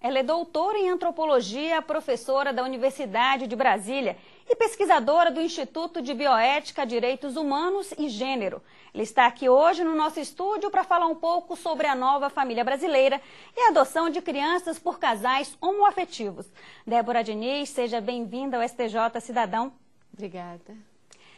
Ela é doutora em antropologia, professora da Universidade de Brasília e pesquisadora do Instituto de Bioética, Direitos Humanos e Gênero. Ela está aqui hoje no nosso estúdio para falar um pouco sobre a nova família brasileira e a adoção de crianças por casais homoafetivos. Débora Diniz, seja bem-vinda ao STJ Cidadão. Obrigada.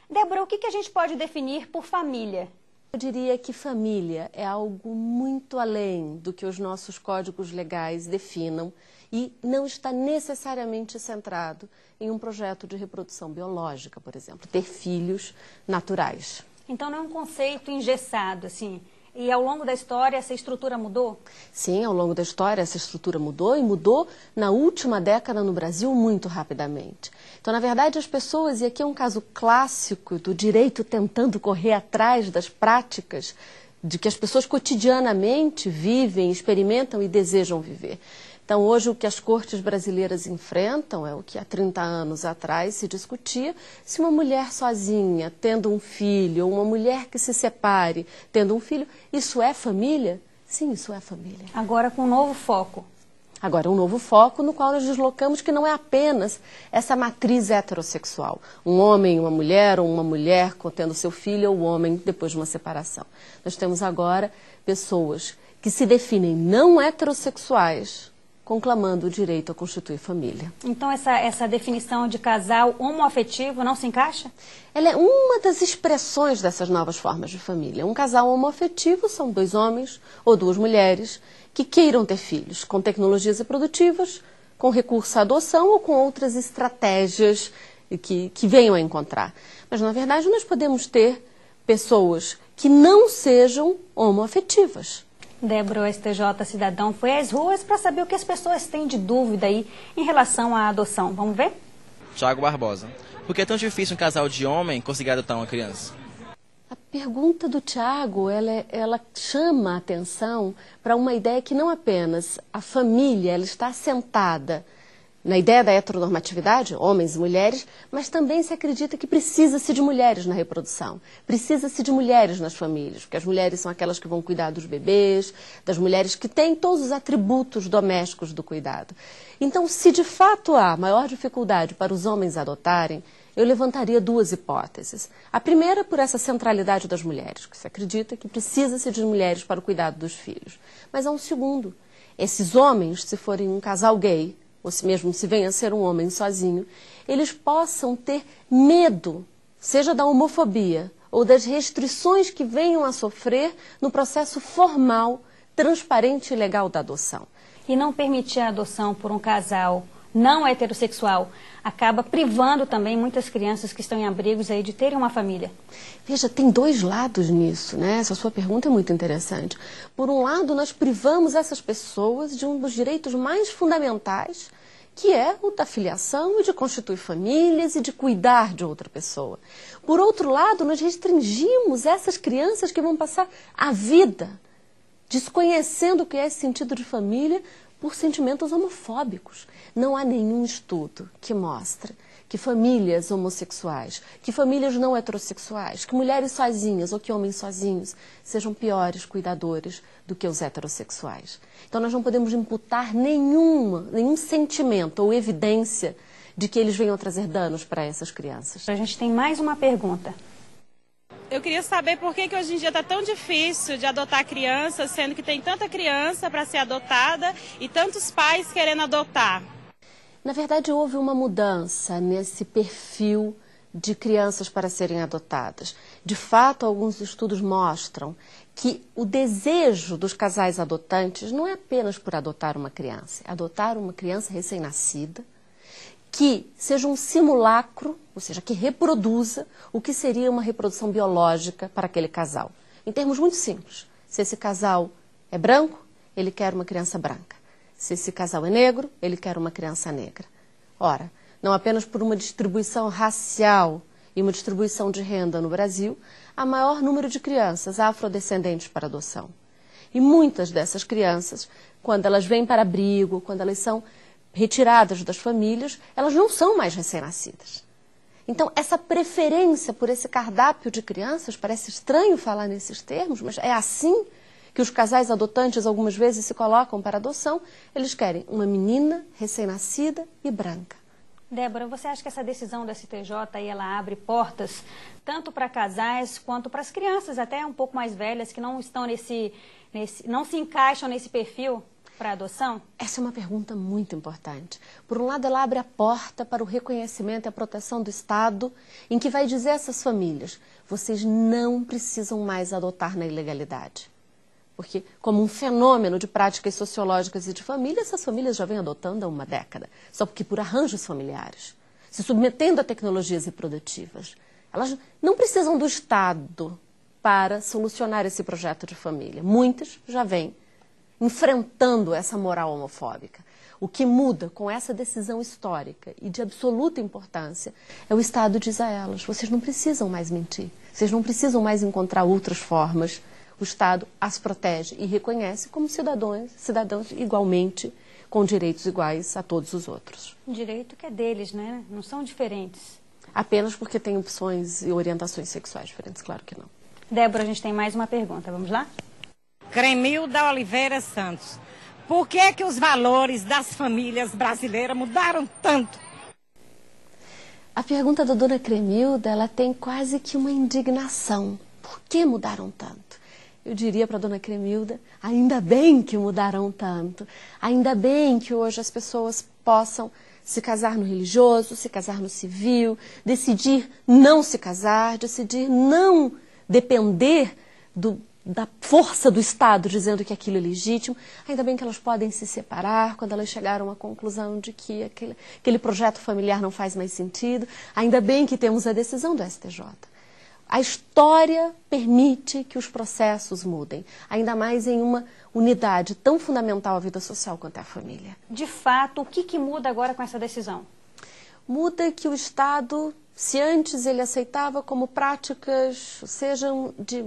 Débora, o que, que a gente pode definir por família? Eu diria que família é algo muito além do que os nossos códigos legais definam e não está necessariamente centrado em um projeto de reprodução biológica, por exemplo, ter filhos naturais. Então não é um conceito engessado, assim, e ao longo da história essa estrutura mudou? Sim, ao longo da história essa estrutura mudou e mudou na última década no Brasil muito rapidamente. Então, na verdade, as pessoas, e aqui é um caso clássico do direito tentando correr atrás das práticas de que as pessoas cotidianamente vivem, experimentam e desejam viver. Então, hoje, o que as cortes brasileiras enfrentam é o que há 30 anos atrás se discutia: se uma mulher sozinha, tendo um filho, ou uma mulher que se separe, tendo um filho, isso é família? Sim, isso é família. Agora com um novo foco. Agora, um novo foco no qual nós deslocamos que não é apenas essa matriz heterossexual. Um homem, uma mulher, ou uma mulher contendo seu filho, ou um homem depois de uma separação. Nós temos agora pessoas que se definem não heterossexuais, conclamando o direito a constituir família. Então essa, essa definição de casal homoafetivo não se encaixa? Ela é uma das expressões dessas novas formas de família. Um casal homoafetivo são dois homens ou duas mulheres que queiram ter filhos com tecnologias reprodutivas, com recurso à adoção ou com outras estratégias que, que venham a encontrar. Mas, na verdade, nós podemos ter pessoas que não sejam homoafetivas. Débora, o STJ Cidadão foi às ruas para saber o que as pessoas têm de dúvida aí em relação à adoção. Vamos ver? Tiago Barbosa. Por que é tão difícil um casal de homem conseguir adotar uma criança? A pergunta do Tiago, ela, ela chama a atenção para uma ideia que não apenas a família ela está assentada na ideia da heteronormatividade, homens e mulheres, mas também se acredita que precisa-se de mulheres na reprodução, precisa-se de mulheres nas famílias, porque as mulheres são aquelas que vão cuidar dos bebês, das mulheres que têm todos os atributos domésticos do cuidado. Então, se de fato há maior dificuldade para os homens adotarem, eu levantaria duas hipóteses. A primeira, por essa centralidade das mulheres, que se acredita que precisa-se de mulheres para o cuidado dos filhos. Mas há um segundo. Esses homens, se forem um casal gay, ou se mesmo se venha a ser um homem sozinho, eles possam ter medo, seja da homofobia ou das restrições que venham a sofrer no processo formal, transparente e legal da adoção. E não permitir a adoção por um casal não heterossexual, acaba privando também muitas crianças que estão em abrigos aí de terem uma família. Veja, tem dois lados nisso, né? Essa sua pergunta é muito interessante. Por um lado, nós privamos essas pessoas de um dos direitos mais fundamentais, que é o da filiação e de constituir famílias e de cuidar de outra pessoa. Por outro lado, nós restringimos essas crianças que vão passar a vida desconhecendo o que é esse sentido de família por sentimentos homofóbicos. Não há nenhum estudo que mostre que famílias homossexuais, que famílias não heterossexuais, que mulheres sozinhas ou que homens sozinhos sejam piores cuidadores do que os heterossexuais. Então nós não podemos imputar nenhuma, nenhum sentimento ou evidência de que eles venham trazer danos para essas crianças. A gente tem mais uma pergunta. Eu queria saber por que, que hoje em dia está tão difícil de adotar crianças, sendo que tem tanta criança para ser adotada e tantos pais querendo adotar. Na verdade, houve uma mudança nesse perfil de crianças para serem adotadas. De fato, alguns estudos mostram que o desejo dos casais adotantes não é apenas por adotar uma criança, é adotar uma criança recém-nascida que seja um simulacro, ou seja, que reproduza o que seria uma reprodução biológica para aquele casal. Em termos muito simples, se esse casal é branco, ele quer uma criança branca. Se esse casal é negro, ele quer uma criança negra. Ora, não apenas por uma distribuição racial e uma distribuição de renda no Brasil, há maior número de crianças afrodescendentes para adoção. E muitas dessas crianças, quando elas vêm para abrigo, quando elas são retiradas das famílias, elas não são mais recém-nascidas. Então, essa preferência por esse cardápio de crianças, parece estranho falar nesses termos, mas é assim que os casais adotantes algumas vezes se colocam para adoção. Eles querem uma menina recém-nascida e branca. Débora, você acha que essa decisão do STJ aí, ela abre portas tanto para casais quanto para as crianças, até um pouco mais velhas, que não estão nesse, nesse não se encaixam nesse perfil? para adoção? Essa é uma pergunta muito importante. Por um lado, ela abre a porta para o reconhecimento e a proteção do Estado, em que vai dizer a essas famílias: vocês não precisam mais adotar na ilegalidade. Porque, como um fenômeno de práticas sociológicas e de família, essas famílias já vêm adotando há uma década, só porque por arranjos familiares, se submetendo a tecnologias reprodutivas. Elas não precisam do Estado para solucionar esse projeto de família. Muitas já vêm enfrentando essa moral homofóbica. O que muda com essa decisão histórica e de absoluta importância é o Estado diz a elas: vocês não precisam mais mentir, vocês não precisam mais encontrar outras formas. O Estado as protege e reconhece como cidadãos, cidadãos igualmente com direitos iguais a todos os outros. Um direito que é deles, né? Não são diferentes. Apenas porque têm opções e orientações sexuais diferentes, claro que não. Débora, a gente tem mais uma pergunta. Vamos lá? Cremilda Oliveira Santos. Por que, é que os valores das famílias brasileiras mudaram tanto? A pergunta da dona Cremilda, ela tem quase que uma indignação. Por que mudaram tanto? Eu diria para a dona Cremilda, ainda bem que mudaram tanto. Ainda bem que hoje as pessoas possam se casar no religioso, se casar no civil, decidir não se casar, decidir não depender do da força do Estado dizendo que aquilo é legítimo, ainda bem que elas podem se separar quando elas chegaram à conclusão de que aquele, aquele projeto familiar não faz mais sentido, ainda bem que temos a decisão do STJ. A história permite que os processos mudem, ainda mais em uma unidade tão fundamental à vida social quanto é a família. De fato, o que, que muda agora com essa decisão? Muda que o Estado, se antes ele aceitava como práticas, sejam de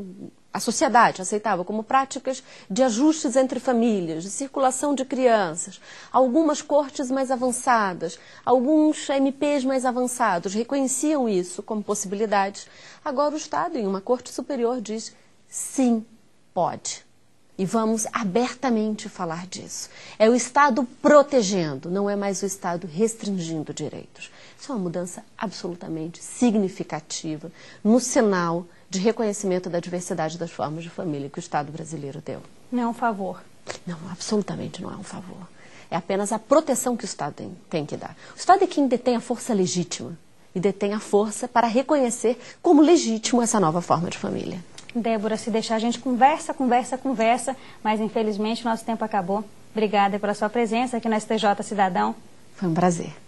a sociedade aceitava como práticas de ajustes entre famílias, de circulação de crianças, algumas cortes mais avançadas, alguns MPs mais avançados reconheciam isso como possibilidades. Agora o Estado, em uma corte superior, diz sim, pode. E vamos abertamente falar disso. É o Estado protegendo, não é mais o Estado restringindo direitos. Isso é uma mudança absolutamente significativa no sinal de reconhecimento da diversidade das formas de família que o Estado brasileiro deu. Não é um favor. Não, absolutamente não é um favor. É apenas a proteção que o Estado tem, tem que dar. O Estado é quem detém a força legítima e detém a força para reconhecer como legítimo essa nova forma de família. Débora, se deixar a gente conversa, conversa, conversa, mas infelizmente nosso tempo acabou. Obrigada pela sua presença aqui no STJ Cidadão. Foi um prazer.